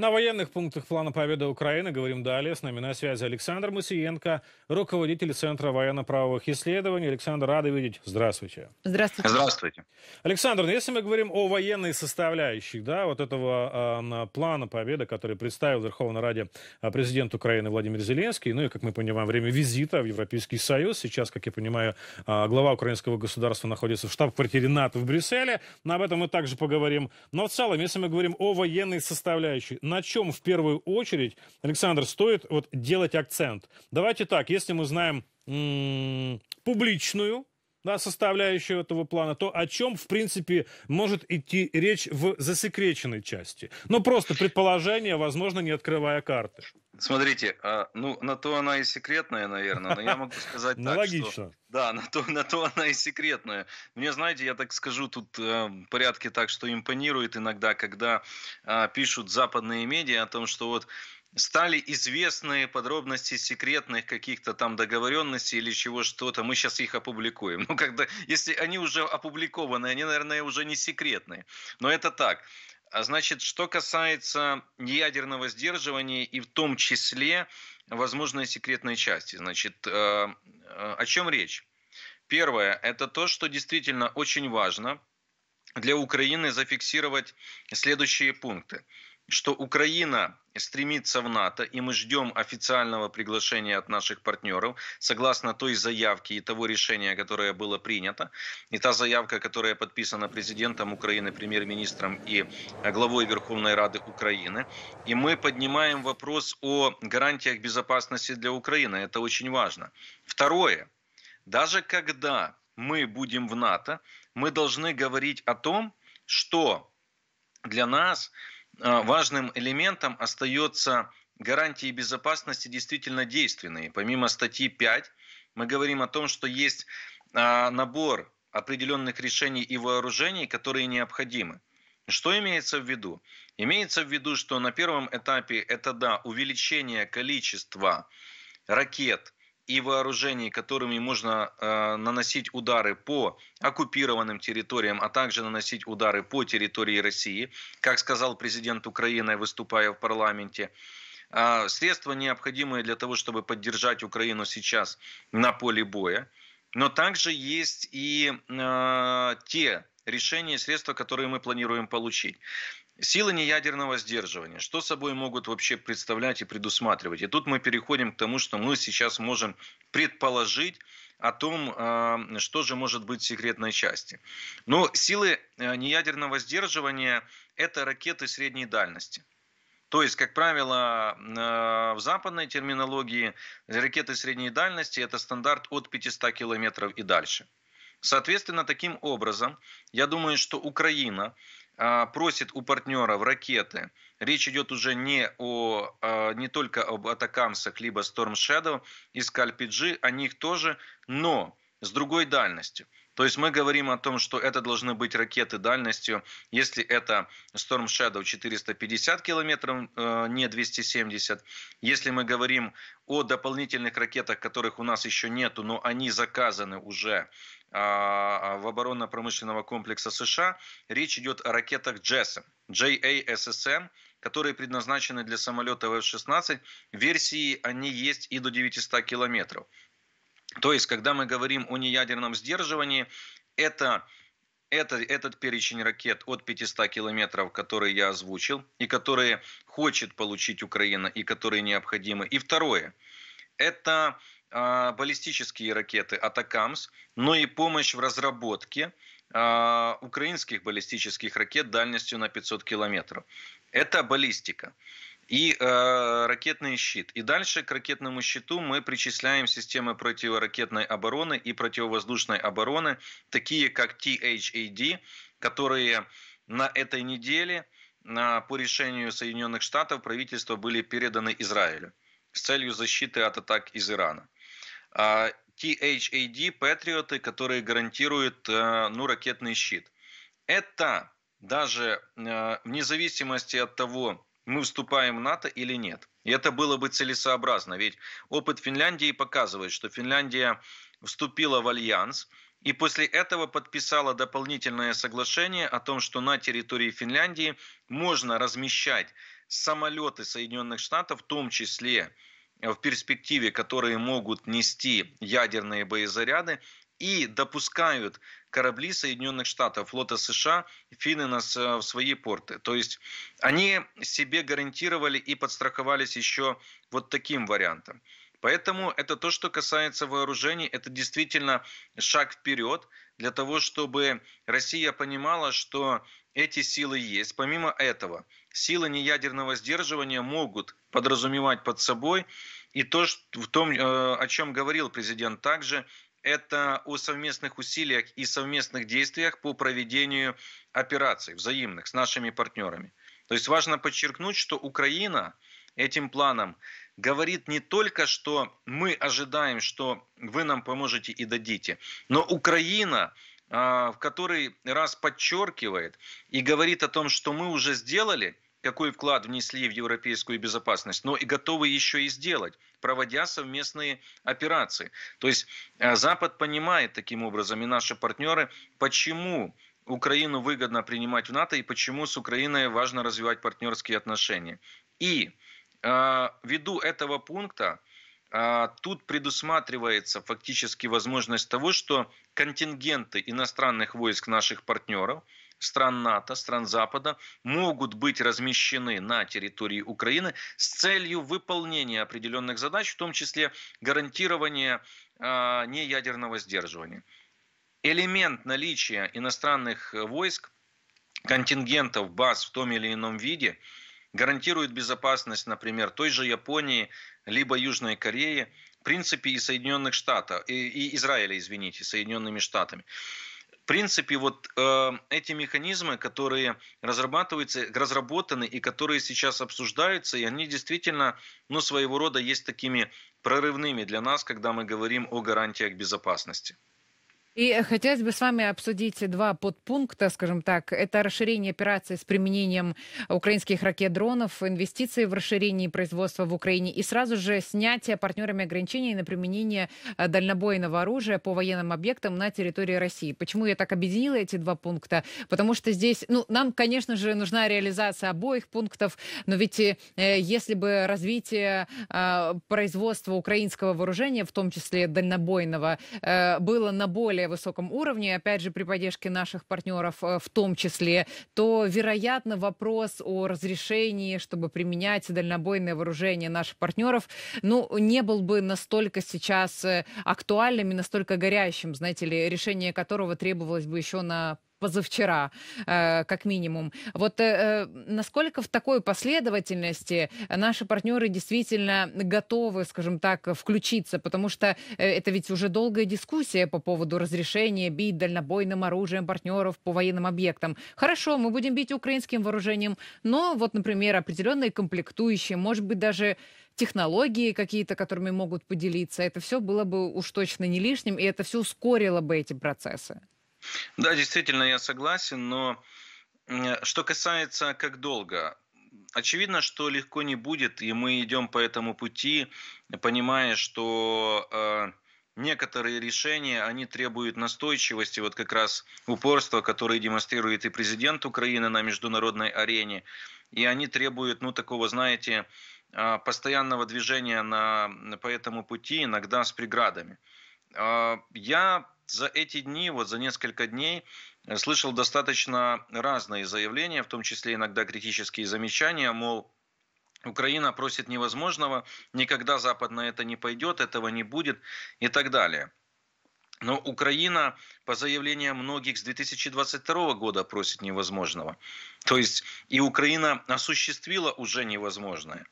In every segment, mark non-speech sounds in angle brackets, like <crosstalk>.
На военных пунктах плана победы Украины говорим далее. С нами на связи Александр Мусиенко, руководитель Центра военно-правовых исследований. Александр, рады видеть. Здравствуйте. Здравствуйте. Здравствуйте. Александр, ну, если мы говорим о военной составляющей да, вот этого э, плана победы, который представил Верховной Раде э, президент Украины Владимир Зеленский, ну и, как мы понимаем, время визита в Европейский Союз. Сейчас, как я понимаю, э, глава украинского государства находится в штаб-квартире НАТО в Брюсселе. Но об этом мы также поговорим. Но в целом, если мы говорим о военной составляющей, на чем в первую очередь, Александр, стоит вот делать акцент? Давайте так, если мы знаем публичную да, составляющую этого плана, то о чем, в принципе, может идти речь в засекреченной части? Ну, просто предположение, возможно, не открывая карты. Смотрите, а, ну, на то она и секретная, наверное, но я могу <laughs> сказать ну, так, логично. что... Да, на то, на то она и секретная. Мне, знаете, я так скажу, тут э, эм, порядке так, что импонирует иногда, когда а, пишут западные медиа о том, что вот стали известны подробности секретных каких-то там договоренностей или чего что-то, мы сейчас их опубликуем. <laughs> Ну, когда, если они уже опубликованы, они, наверное, уже не секретные. Но это так. А значит, что касается ядерного сдерживания и в том числе возможной секретной части, значит, э, э, о чем речь? Первое, это то, что действительно очень важно для Украины зафиксировать следующие пункты что Украина стремится в НАТО, и мы ждем официального приглашения от наших партнеров, согласно той заявке и того решения, которое было принято, и та заявка, которая подписана президентом Украины, премьер-министром и э, главой Верховной Рады Украины. И мы поднимаем вопрос о гарантиях безопасности для Украины. Это очень важно. Второе. Даже когда мы будем в НАТО, мы должны говорить о том, что для нас Э, важным элементом остается гарантии безопасности действительно действенные. Помимо статьи 5 мы говорим о том, что есть а, набор определенных решений и вооружений, которые необходимы. Что имеется в виду? Имеется в виду, что на первом этапе это да, увеличение количества ракет – и вооружений, которыми можно э, наносить удары по оккупированным территориям, а также наносить удары по территории России, как сказал президент Украины, выступая в парламенте. Э, средства, необходимые для того, чтобы поддержать Украину сейчас на поле боя. Но также есть и э, те решения средства, которые мы планируем получить. Силы неядерного сдерживания. Что собой могут вообще представлять и предусматривать? И тут мы переходим к тому, что мы сейчас можем предположить, о том, а, что же может быть в секретной части. Но силы а, неядерного сдерживания – это ракеты средней дальности. То есть, как правило, а, в западной терминологии ракеты средней дальности – это стандарт от 500 километров и дальше – Соответственно, таким образом, я думаю, что Украина а, просит у партнеров ракеты. Речь идет уже не, о, а, не только об атакамсах, либо Storm Shadow и Scalp о них тоже, но с другой дальностью. То есть мы говорим о том, что это должны быть ракеты дальностью, если это Storm Shadow 450 километров, а, не 270. Если мы говорим о дополнительных ракетах, которых у нас еще нету, но они заказаны уже а, а, в оборонно-промышленного комплекса США. Речь идет о ракетах JASM, JASSM, которые предназначены для самолетов F-16. Версии они есть и до 900 километров. То есть, когда мы говорим о неядерном сдерживании, это это, этот перечень ракет от 500 километров, которые я озвучил, и которые хочет получить Украина, и которые необходимы. И второе, это а, баллистические ракеты «Атакамс», но и помощь в разработке а, украинских баллистических ракет дальностью на 500 километров. Это баллистика и э, ракетный щит. И дальше к ракетному щиту мы причисляем системы противоракетной обороны и противовоздушной обороны, такие как THAD, которые на этой неделе на, по решению Соединенных Штатов правительства были переданы Израилю с целью защиты от атак из Ирана. THAD а, а Патриоты, которые гарантируют э, ну, ракетный щит. Это даже э, вне зависимости от того, мы вступаем в НАТО или нет. И это было бы целесообразно, ведь опыт Финляндии показывает, что Финляндия вступила в альянс, и после этого подписала дополнительное соглашение о том, что на территории Финляндии можно размещать самолеты Соединенных Штатов, в том числе в перспективе, которые могут нести ядерные боезаряды, и допускают корабли Соединенных Штатов, флота США, финны нас в свои порты. То есть они себе гарантировали и подстраховались еще вот таким вариантом. Поэтому это то, что касается вооружений, это действительно шаг вперед для того, чтобы Россия понимала, что эти силы есть. Помимо этого, силы неядерного сдерживания могут подразумевать под собой и то, что, в том, э, о чем говорил президент также, это о совместных усилиях и совместных действиях по проведению операций взаимных с нашими партнерами. То есть важно подчеркнуть, что Украина этим планом говорит не только, что мы ожидаем, что вы нам поможете и дадите, но Украина а, в который раз подчеркивает и говорит о том, что мы уже сделали, какой вклад внесли в европейскую безопасность, но и готовы еще и сделать, проводя совместные операции. То есть а, Запад понимает таким образом и наши партнеры, почему Украину выгодно принимать в НАТО и почему с Украиной важно развивать партнерские отношения. И а, ввиду этого пункта а, тут предусматривается фактически возможность того, что контингенты иностранных войск наших партнеров, стран НАТО, стран Запада могут быть размещены на территории Украины с целью выполнения определенных задач, в том числе гарантирования а, неядерного сдерживания. Элемент наличия иностранных войск, контингентов, баз в том или ином виде гарантирует безопасность, например, той же Японии, либо Южной Кореи, в принципе, и Соединенных Штатов, и, и Израиля, извините, Соединенными Штатами. В принципе, вот э, эти механизмы, которые разрабатываются, разработаны и которые сейчас обсуждаются, и они действительно, ну, своего рода есть такими прорывными для нас, когда мы говорим о гарантиях безопасности. И хотелось бы с вами обсудить два подпункта, скажем так. Это расширение операции с применением украинских ракет-дронов, инвестиции в расширение производства в Украине и сразу же снятие партнерами ограничений на применение э, дальнобойного оружия по военным объектам на территории России. Почему я так объединила эти два пункта? Потому что здесь, ну, нам, конечно же, нужна реализация обоих пунктов, но ведь э, если бы развитие э, производства украинского вооружения, в том числе дальнобойного, э, было на более высоком уровне, опять же, при поддержке наших партнеров э, в том числе, то, вероятно, вопрос о разрешении, чтобы применять дальнобойное вооружение наших партнеров, ну, не был бы настолько сейчас э, актуальным и настолько горящим, знаете ли, решение которого требовалось бы еще на позавчера, э, как минимум. Вот э, э, насколько в такой последовательности наши партнеры действительно готовы, скажем так, включиться, потому что это ведь уже долгая дискуссия по поводу разрешения бить дальнобойным оружием партнеров по военным объектам. Хорошо, мы будем бить украинским вооружением, но вот, например, определенные комплектующие, может быть, даже технологии какие-то, которыми могут поделиться, это все было бы уж точно не лишним, и это все ускорило бы эти процессы. Да, действительно, я согласен, но что касается как долго, очевидно, что легко не будет, и мы идем по этому пути, понимая, что э, некоторые решения, они требуют настойчивости, вот как раз упорства, которое демонстрирует и президент Украины на международной арене, и они требуют, ну, такого, знаете, а, постоянного движения на, по этому пути, иногда с преградами. А, я за эти дни, вот за несколько дней, э, слышал достаточно разные заявления, в том числе иногда критические замечания, мол, Украина просит невозможного, никогда Запад на это не пойдет, этого не будет и так далее. Но Украина, по заявлениям многих, с 2022 года просит невозможного. То есть и Украина осуществила уже невозможное.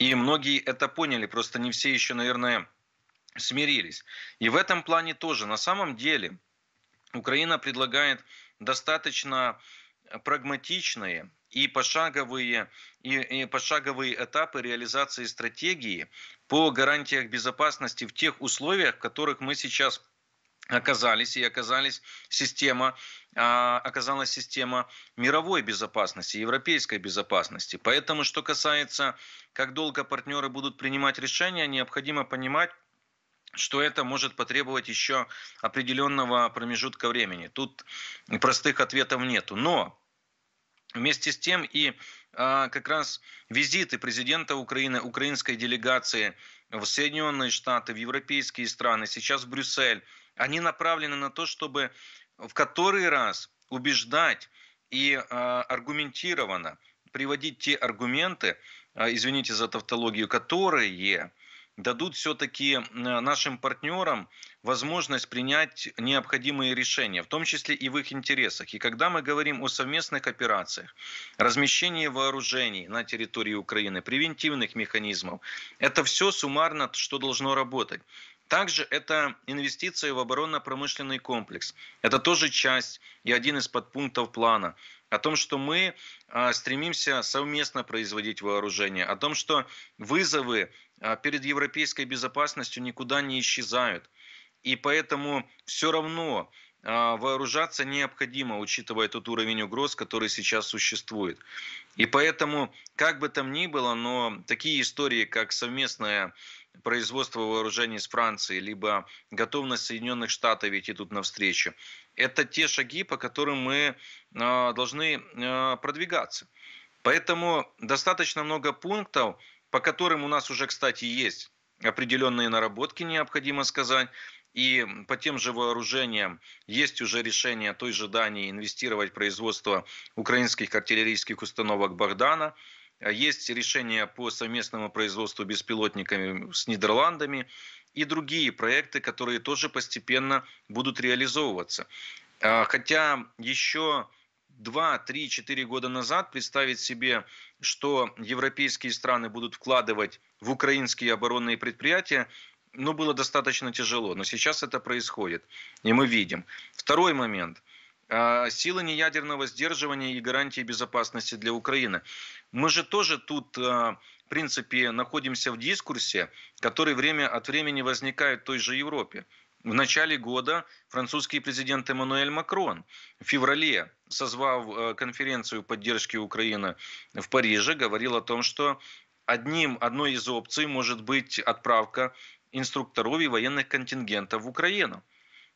И многие это поняли, просто не все еще, наверное, смирились. И в этом плане тоже, на самом деле, Украина предлагает достаточно э, прагматичные и пошаговые, и, и пошаговые этапы реализации стратегии по гарантиях безопасности в тех условиях, в которых мы сейчас оказались и оказались система, а, оказалась система мировой безопасности, европейской безопасности. Поэтому, что касается, как долго партнеры будут принимать решения, необходимо понимать, что это может потребовать еще определенного промежутка времени. Тут простых ответов нету. Но вместе с тем и а, как раз визиты президента Украины, украинской делегации в Соединенные Штаты, в европейские страны, сейчас в Брюссель, они направлены на то, чтобы в который раз убеждать и а, аргументированно приводить те аргументы, а, извините за тавтологию, которые дадут все-таки нашим партнерам возможность принять необходимые решения, в том числе и в их интересах. И когда мы говорим о совместных операциях, размещении вооружений на территории Украины, превентивных механизмов, это все суммарно, что должно работать. Также это инвестиции в оборонно-промышленный комплекс. Это тоже часть и один из подпунктов плана. О том, что мы а, стремимся совместно производить вооружение, о том, что вызовы а, перед европейской безопасностью никуда не исчезают. И поэтому все равно а, вооружаться необходимо, учитывая тот уровень угроз, который сейчас существует. И поэтому, как бы там ни было, но такие истории, как совместное производство вооружений с Францией, либо готовность Соединенных Штатов идти тут навстречу, это те шаги, по которым мы а, должны продвигаться. Поэтому достаточно много пунктов, по которым у нас уже, кстати, есть определенные наработки, необходимо сказать. И по тем же вооружениям есть уже решение той же Дании инвестировать в производство украинских артиллерийских установок «Богдана». А есть решение по совместному производству беспилотниками с Нидерландами и другие проекты, которые тоже постепенно будут реализовываться. А, хотя еще 2, 3, 4 года назад представить себе, что европейские страны будут вкладывать в украинские оборонные предприятия, ну, было достаточно тяжело. Но сейчас это происходит, и мы видим. Второй момент а, – силы неядерного сдерживания и гарантии безопасности для Украины. Мы же тоже тут, а, в принципе, находимся в дискурсе, который время от времени возникает в той же Европе. В начале года французский президент Эммануэль Макрон в феврале созвав э, конференцию поддержки Украины в Париже, говорил о том, что одним, одной из опций может быть отправка инструкторов и военных контингентов в Украину.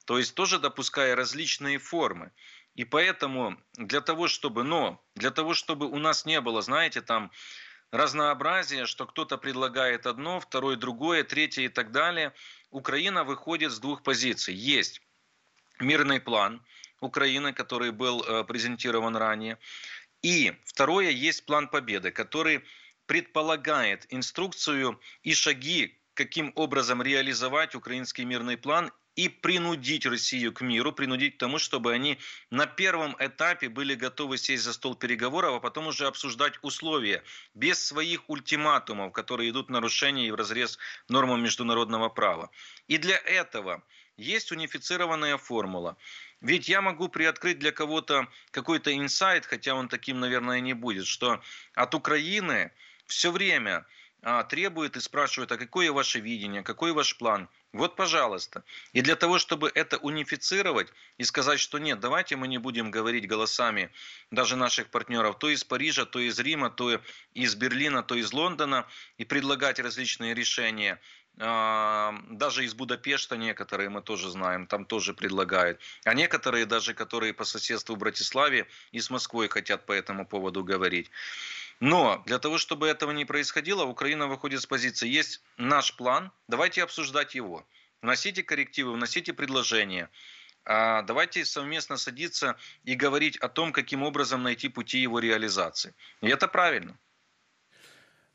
То есть тоже допуская различные формы. И поэтому для того, чтобы, но для того, чтобы у нас не было, знаете, там разнообразия, что кто-то предлагает одно, второй другое, третье и так далее, Украина выходит с двух позиций. Есть мирный план – Украины, который был э, презентирован ранее. И второе, есть план победы, который предполагает инструкцию и шаги, каким образом реализовать украинский мирный план и принудить Россию к миру, принудить к тому, чтобы они на первом этапе были готовы сесть за стол переговоров, а потом уже обсуждать условия, без своих ультиматумов, которые идут в нарушение и в разрез нормам международного права. И для этого есть унифицированная формула. Ведь я могу приоткрыть для кого-то какой-то инсайт, хотя он таким, наверное, не будет, что от Украины все время а, требует и спрашивает, а какое ваше видение, какой ваш план. Вот, пожалуйста. И для того, чтобы это унифицировать и сказать, что нет, давайте мы не будем говорить голосами даже наших партнеров, то из Парижа, то из Рима, то из Берлина, то из Лондона, и предлагать различные решения, даже из Будапешта некоторые, мы тоже знаем, там тоже предлагают. А некоторые даже, которые по соседству в Братиславе и с Москвой хотят по этому поводу говорить. Но для того, чтобы этого не происходило, Украина выходит с позиции. Есть наш план, давайте обсуждать его. Вносите коррективы, вносите предложения. А, давайте совместно садиться и говорить о том, каким образом найти пути его реализации. И это правильно.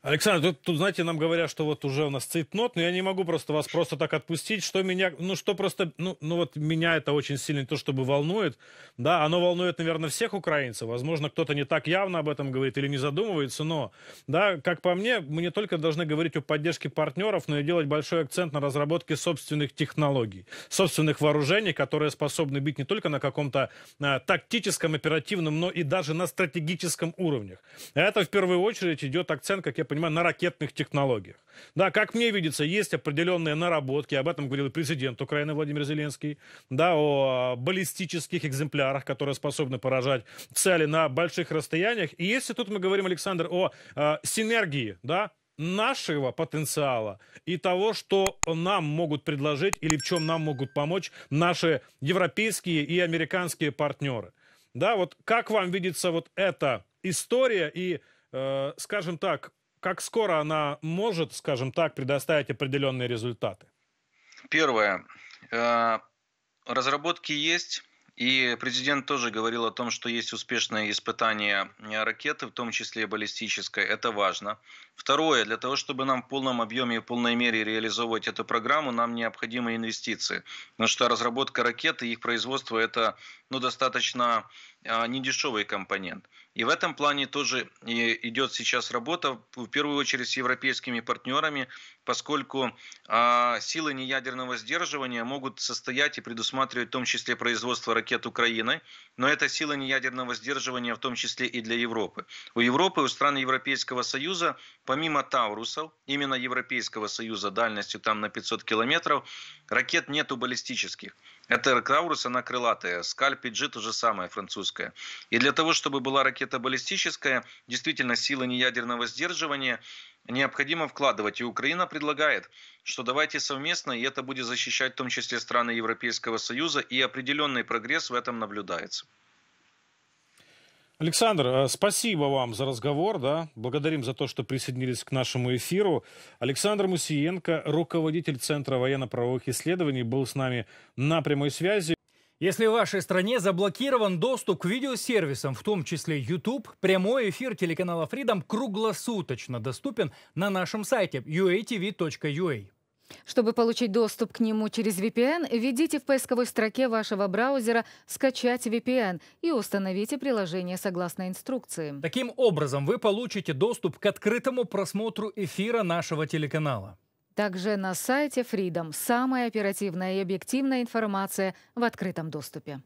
Александр, тут, тут, знаете, нам говорят, что вот уже у нас цитнот, но я не могу просто вас просто так отпустить, что меня, ну что просто, ну, ну вот меня это очень сильно то, чтобы волнует, да, оно волнует, наверное, всех украинцев, возможно, кто-то не так явно об этом говорит или не задумывается, но, да, как по мне, мы не только должны говорить о поддержке партнеров, но и делать большой акцент на разработке собственных технологий, собственных вооружений, которые способны быть не только на каком-то а, тактическом, оперативном, но и даже на стратегическом уровнях. Это в первую очередь идет акцент, как я понимаю, на ракетных технологиях. Да, как мне видится, есть определенные наработки, об этом говорил и президент Украины Владимир Зеленский, да, о баллистических экземплярах, которые способны поражать цели на больших расстояниях. И если тут мы говорим, Александр, о э, синергии, да, нашего потенциала и того, что нам могут предложить или в чем нам могут помочь наши европейские и американские партнеры. Да, вот как вам видится вот эта история и, э, скажем так, как скоро она может, скажем так, предоставить определенные результаты? Первое. Э, разработки есть. И президент тоже говорил о том, что есть успешные испытания э, ракеты, в том числе и баллистической. Это важно. Второе, для того, чтобы нам в полном объеме и полной мере реализовывать эту программу, нам необходимы инвестиции. Потому что разработка ракеты, и их производство – это ну, достаточно э, недешевый компонент. И в этом плане тоже э, идет сейчас работа, в первую очередь, с европейскими партнерами поскольку а, силы неядерного сдерживания могут состоять и предусматривать в том числе производство ракет Украины, но это силы неядерного сдерживания в том числе и для Европы. У Европы, у стран Европейского Союза, помимо Таурусов, именно Европейского Союза дальностью там на 500 километров, ракет нету баллистических. Это Таурус, она крылатая, Скальпи, Джи то же самое, французская. И для того, чтобы была ракета баллистическая, действительно силы неядерного сдерживания – необходимо вкладывать. И Украина предлагает, что давайте совместно, и это будет защищать в том числе страны Европейского Союза, и определенный прогресс в этом наблюдается. Александр, э, спасибо вам за разговор, да, благодарим за то, что присоединились к нашему эфиру. Александр Мусиенко, руководитель Центра военно-правовых исследований, был с нами на прямой связи. Если в вашей стране заблокирован доступ к видеосервисам, в том числе YouTube, прямой эфир телеканала Freedom круглосуточно доступен на нашем сайте uatv.ua. Чтобы получить доступ к нему через VPN, введите в поисковой строке вашего браузера «Скачать VPN» и установите приложение согласно инструкции. Таким образом, вы получите доступ к открытому просмотру эфира нашего телеканала. Также на сайте Freedom самая оперативная и объективная информация в открытом доступе.